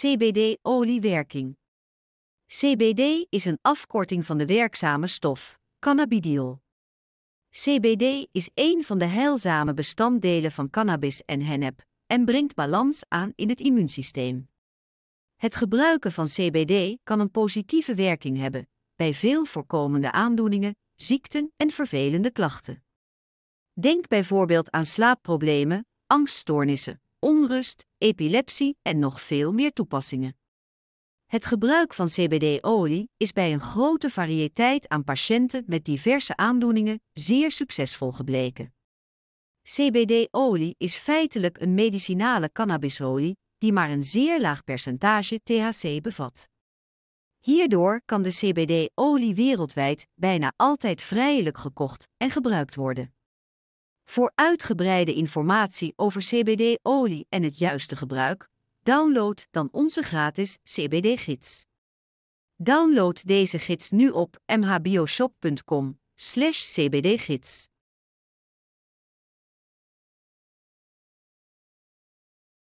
CBD-oliewerking. CBD is een afkorting van de werkzame stof, cannabidiol. CBD is een van de heilzame bestanddelen van cannabis en hennep en brengt balans aan in het immuunsysteem. Het gebruiken van CBD kan een positieve werking hebben bij veel voorkomende aandoeningen, ziekten en vervelende klachten. Denk bijvoorbeeld aan slaapproblemen, angststoornissen, onrust, epilepsie en nog veel meer toepassingen. Het gebruik van CBD-olie is bij een grote variëteit aan patiënten met diverse aandoeningen zeer succesvol gebleken. CBD-olie is feitelijk een medicinale cannabisolie die maar een zeer laag percentage THC bevat. Hierdoor kan de CBD-olie wereldwijd bijna altijd vrijelijk gekocht en gebruikt worden. Voor uitgebreide informatie over CBD-olie en het juiste gebruik, download dan onze gratis CBD-gids. Download deze gids nu op mhbioshop.com/cbdgids.